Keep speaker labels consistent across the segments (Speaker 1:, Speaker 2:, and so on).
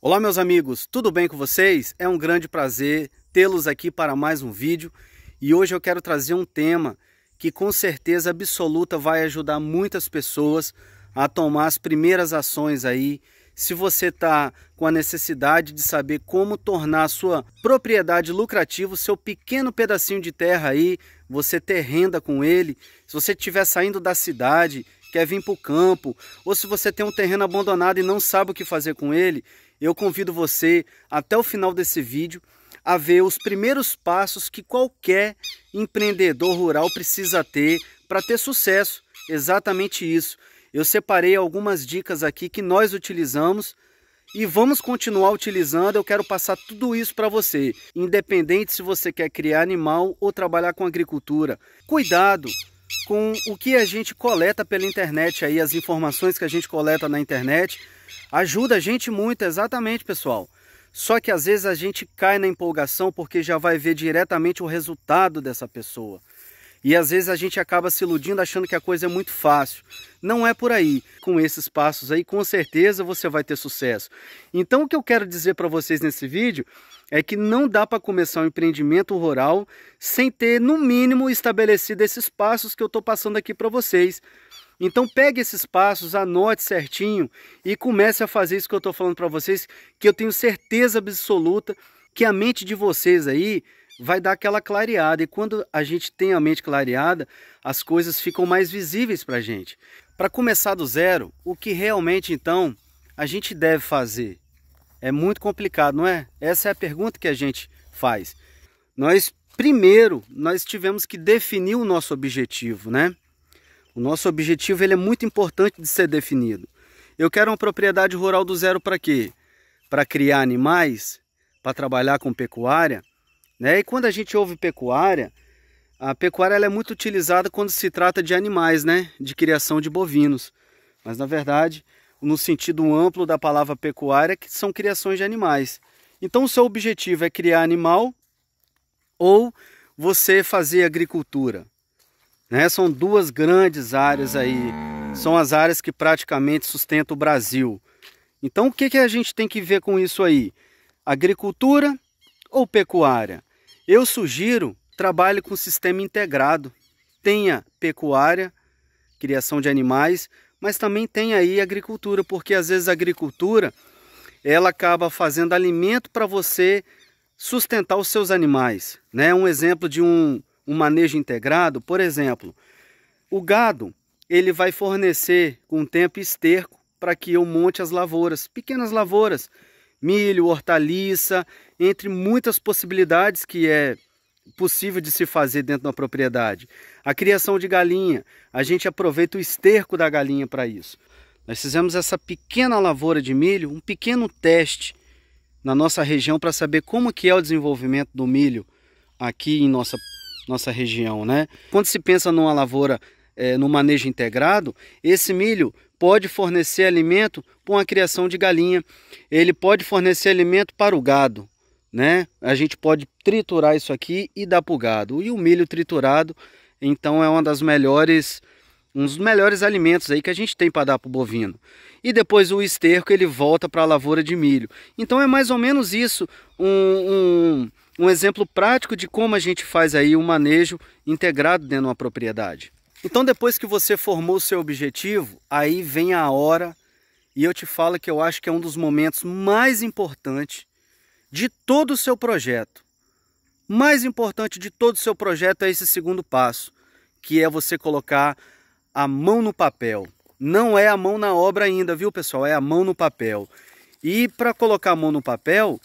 Speaker 1: Olá meus amigos, tudo bem com vocês? É um grande prazer tê-los aqui para mais um vídeo e hoje eu quero trazer um tema que com certeza absoluta vai ajudar muitas pessoas a tomar as primeiras ações aí. Se você está com a necessidade de saber como tornar a sua propriedade lucrativa, seu pequeno pedacinho de terra aí, você ter renda com ele, se você estiver saindo da cidade, quer vir para o campo, ou se você tem um terreno abandonado e não sabe o que fazer com ele, eu convido você até o final desse vídeo a ver os primeiros passos que qualquer empreendedor rural precisa ter para ter sucesso. Exatamente isso. Eu separei algumas dicas aqui que nós utilizamos e vamos continuar utilizando. Eu quero passar tudo isso para você, independente se você quer criar animal ou trabalhar com agricultura. Cuidado com o que a gente coleta pela internet aí, as informações que a gente coleta na internet Ajuda a gente muito, exatamente, pessoal. Só que às vezes a gente cai na empolgação porque já vai ver diretamente o resultado dessa pessoa. E às vezes a gente acaba se iludindo achando que a coisa é muito fácil. Não é por aí. Com esses passos aí, com certeza você vai ter sucesso. Então o que eu quero dizer para vocês nesse vídeo é que não dá para começar um empreendimento rural sem ter no mínimo estabelecido esses passos que eu estou passando aqui para vocês. Então pegue esses passos, anote certinho e comece a fazer isso que eu estou falando para vocês, que eu tenho certeza absoluta que a mente de vocês aí vai dar aquela clareada. E quando a gente tem a mente clareada, as coisas ficam mais visíveis para a gente. Para começar do zero, o que realmente então a gente deve fazer? É muito complicado, não é? Essa é a pergunta que a gente faz. Nós primeiro, nós tivemos que definir o nosso objetivo, né? O nosso objetivo ele é muito importante de ser definido. Eu quero uma propriedade rural do zero para quê? Para criar animais, para trabalhar com pecuária. Né? E quando a gente ouve pecuária, a pecuária é muito utilizada quando se trata de animais, né? de criação de bovinos. Mas na verdade, no sentido amplo da palavra pecuária, que são criações de animais. Então o seu objetivo é criar animal ou você fazer agricultura. Né? São duas grandes áreas aí, são as áreas que praticamente sustentam o Brasil. Então o que, que a gente tem que ver com isso aí? Agricultura ou pecuária? Eu sugiro trabalhe com sistema integrado. Tenha pecuária, criação de animais, mas também tenha aí agricultura, porque às vezes a agricultura ela acaba fazendo alimento para você sustentar os seus animais, né? Um exemplo de um um manejo integrado, por exemplo, o gado ele vai fornecer com um tempo esterco para que eu monte as lavouras, pequenas lavouras, milho, hortaliça, entre muitas possibilidades que é possível de se fazer dentro da propriedade. A criação de galinha, a gente aproveita o esterco da galinha para isso. Nós fizemos essa pequena lavoura de milho, um pequeno teste na nossa região para saber como que é o desenvolvimento do milho aqui em nossa nossa região, né? Quando se pensa numa lavoura é, no manejo integrado, esse milho pode fornecer alimento para uma criação de galinha, ele pode fornecer alimento para o gado, né? A gente pode triturar isso aqui e dar para o gado. E o milho triturado, então, é uma das melhores, um dos melhores alimentos aí que a gente tem para dar para o bovino. E depois o esterco ele volta para a lavoura de milho. Então é mais ou menos isso, um, um um exemplo prático de como a gente faz aí um manejo integrado dentro de uma propriedade. Então depois que você formou o seu objetivo, aí vem a hora e eu te falo que eu acho que é um dos momentos mais importantes de todo o seu projeto. Mais importante de todo o seu projeto é esse segundo passo, que é você colocar a mão no papel. Não é a mão na obra ainda, viu pessoal? É a mão no papel. E para colocar a mão no papel,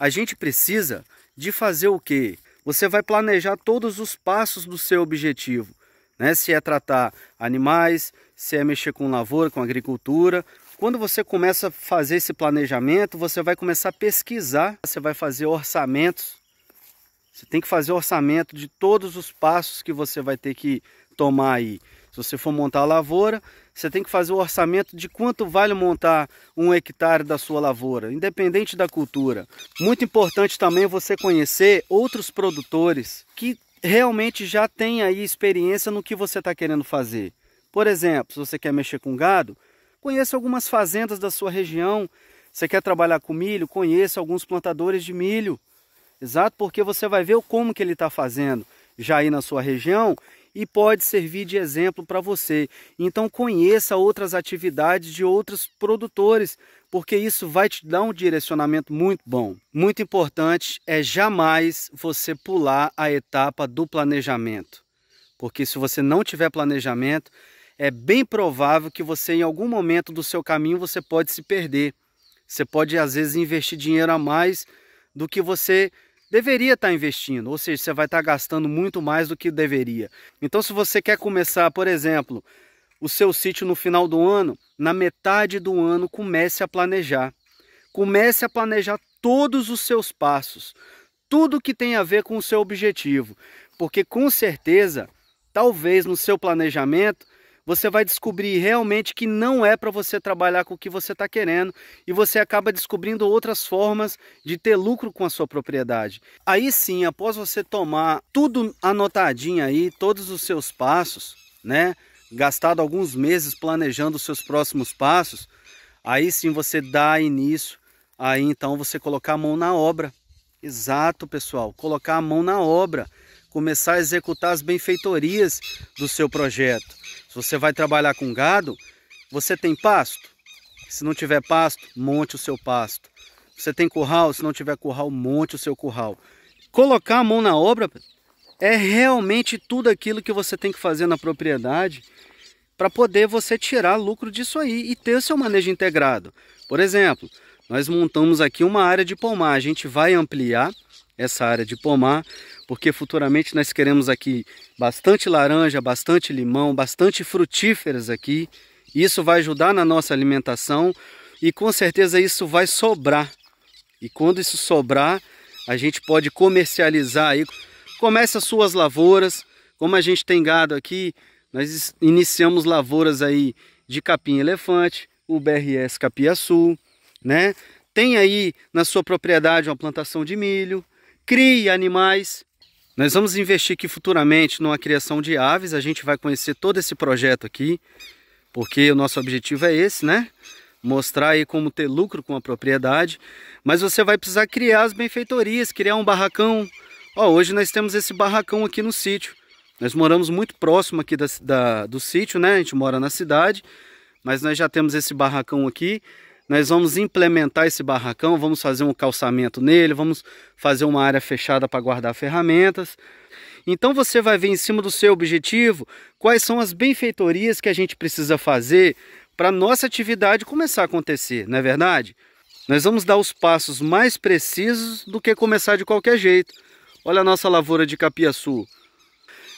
Speaker 1: a gente precisa de fazer o quê? Você vai planejar todos os passos do seu objetivo, né? Se é tratar animais, se é mexer com lavoura, com agricultura. Quando você começa a fazer esse planejamento, você vai começar a pesquisar, você vai fazer orçamentos. Você tem que fazer orçamento de todos os passos que você vai ter que tomar aí se você for montar a lavoura, você tem que fazer o orçamento de quanto vale montar um hectare da sua lavoura, independente da cultura. Muito importante também você conhecer outros produtores que realmente já têm aí experiência no que você está querendo fazer. Por exemplo, se você quer mexer com gado, conheça algumas fazendas da sua região. Você quer trabalhar com milho, conheça alguns plantadores de milho. Exato, porque você vai ver como que ele está fazendo já aí na sua região e pode servir de exemplo para você. Então conheça outras atividades de outros produtores, porque isso vai te dar um direcionamento muito bom. Muito importante é jamais você pular a etapa do planejamento, porque se você não tiver planejamento, é bem provável que você em algum momento do seu caminho você pode se perder. Você pode às vezes investir dinheiro a mais do que você deveria estar tá investindo, ou seja, você vai estar tá gastando muito mais do que deveria. Então, se você quer começar, por exemplo, o seu sítio no final do ano, na metade do ano comece a planejar. Comece a planejar todos os seus passos, tudo que tem a ver com o seu objetivo, porque com certeza, talvez no seu planejamento você vai descobrir realmente que não é para você trabalhar com o que você está querendo e você acaba descobrindo outras formas de ter lucro com a sua propriedade. Aí sim, após você tomar tudo anotadinho aí, todos os seus passos, né? Gastado alguns meses planejando os seus próximos passos, aí sim você dá início, aí então você colocar a mão na obra. Exato, pessoal, colocar a mão na obra começar a executar as benfeitorias do seu projeto. Se você vai trabalhar com gado, você tem pasto? Se não tiver pasto, monte o seu pasto. Você tem curral? Se não tiver curral, monte o seu curral. Colocar a mão na obra é realmente tudo aquilo que você tem que fazer na propriedade para poder você tirar lucro disso aí e ter o seu manejo integrado. Por exemplo, nós montamos aqui uma área de pomar, a gente vai ampliar essa área de pomar, porque futuramente nós queremos aqui bastante laranja, bastante limão, bastante frutíferas aqui. Isso vai ajudar na nossa alimentação e com certeza isso vai sobrar. E quando isso sobrar, a gente pode comercializar aí. as suas lavouras, como a gente tem gado aqui, nós iniciamos lavouras aí de capim elefante, o BRS capiaçu, né? Tem aí na sua propriedade uma plantação de milho, crie animais. Nós vamos investir aqui futuramente numa criação de aves, a gente vai conhecer todo esse projeto aqui, porque o nosso objetivo é esse, né? Mostrar aí como ter lucro com a propriedade, mas você vai precisar criar as benfeitorias, criar um barracão. Ó, hoje nós temos esse barracão aqui no sítio. Nós moramos muito próximo aqui da, da, do sítio, né? A gente mora na cidade, mas nós já temos esse barracão aqui. Nós vamos implementar esse barracão, vamos fazer um calçamento nele, vamos fazer uma área fechada para guardar ferramentas. Então você vai ver em cima do seu objetivo quais são as benfeitorias que a gente precisa fazer para nossa atividade começar a acontecer, não é verdade? Nós vamos dar os passos mais precisos do que começar de qualquer jeito. Olha a nossa lavoura de capiaçu.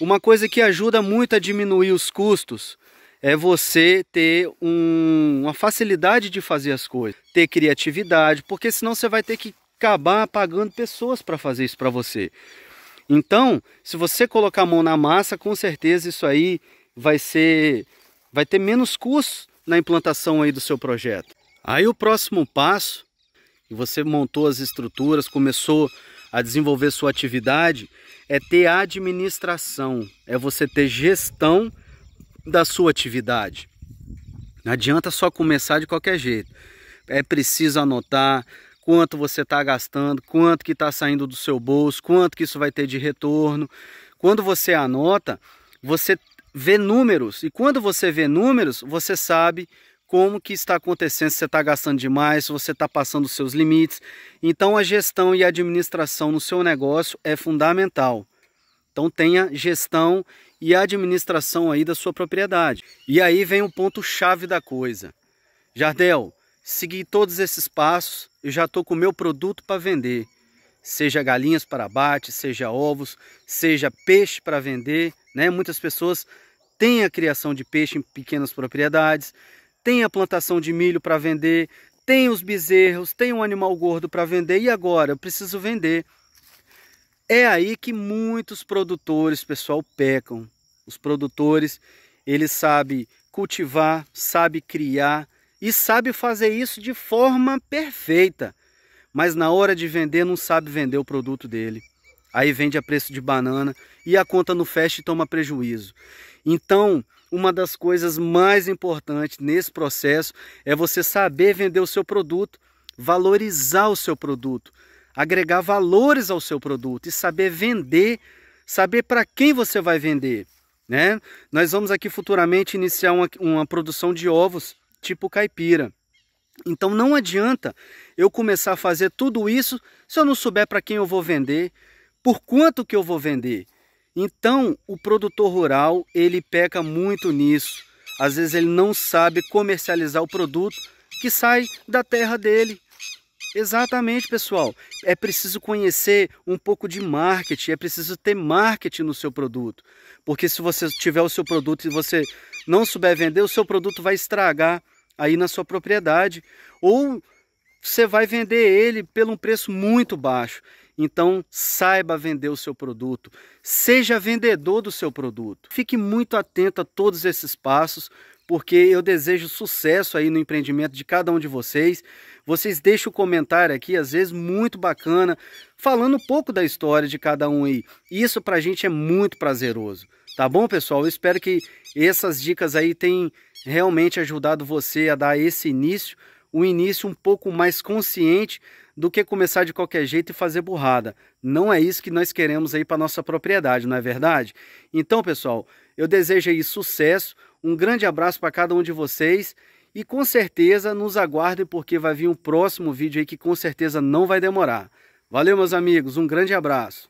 Speaker 1: Uma coisa que ajuda muito a diminuir os custos é você ter um, uma facilidade de fazer as coisas, ter criatividade, porque senão você vai ter que acabar pagando pessoas para fazer isso para você. Então, se você colocar a mão na massa, com certeza isso aí vai ser vai ter menos custo na implantação aí do seu projeto. Aí o próximo passo, você montou as estruturas, começou a desenvolver sua atividade, é ter administração, é você ter gestão da sua atividade. Não adianta só começar de qualquer jeito. É preciso anotar quanto você está gastando, quanto que está saindo do seu bolso, quanto que isso vai ter de retorno. Quando você anota, você vê números e quando você vê números, você sabe como que está acontecendo, se você está gastando demais, se você está passando os seus limites. Então a gestão e a administração no seu negócio é fundamental. Então tenha gestão e administração aí da sua propriedade. E aí vem o ponto chave da coisa. Jardel, segui todos esses passos, eu já estou com o meu produto para vender. Seja galinhas para abate, seja ovos, seja peixe para vender. Né? Muitas pessoas têm a criação de peixe em pequenas propriedades, têm a plantação de milho para vender, têm os bezerros, têm um animal gordo para vender. E agora? Eu preciso vender. É aí que muitos produtores, pessoal, pecam. Os produtores, eles sabem cultivar, sabem criar e sabem fazer isso de forma perfeita. Mas na hora de vender, não sabe vender o produto dele. Aí vende a preço de banana e a conta no fecha e toma prejuízo. Então, uma das coisas mais importantes nesse processo é você saber vender o seu produto, valorizar o seu produto, agregar valores ao seu produto e saber vender, saber para quem você vai vender. Né? Nós vamos aqui futuramente iniciar uma, uma produção de ovos tipo caipira. Então não adianta eu começar a fazer tudo isso se eu não souber para quem eu vou vender, por quanto que eu vou vender. Então o produtor rural ele peca muito nisso. Às vezes ele não sabe comercializar o produto que sai da terra dele, Exatamente, pessoal. É preciso conhecer um pouco de marketing, é preciso ter marketing no seu produto. Porque se você tiver o seu produto e você não souber vender, o seu produto vai estragar aí na sua propriedade. Ou você vai vender ele pelo um preço muito baixo. Então, saiba vender o seu produto, seja vendedor do seu produto. Fique muito atento a todos esses passos, porque eu desejo sucesso aí no empreendimento de cada um de vocês. Vocês deixam o comentário aqui, às vezes muito bacana, falando um pouco da história de cada um aí. Isso para a gente é muito prazeroso. Tá bom, pessoal? Eu espero que essas dicas aí tenham realmente ajudado você a dar esse início, um início um pouco mais consciente do que começar de qualquer jeito e fazer burrada. Não é isso que nós queremos aí para nossa propriedade, não é verdade? Então, pessoal, eu desejo aí sucesso, um grande abraço para cada um de vocês e com certeza nos aguarde porque vai vir um próximo vídeo aí que com certeza não vai demorar. Valeu meus amigos, um grande abraço.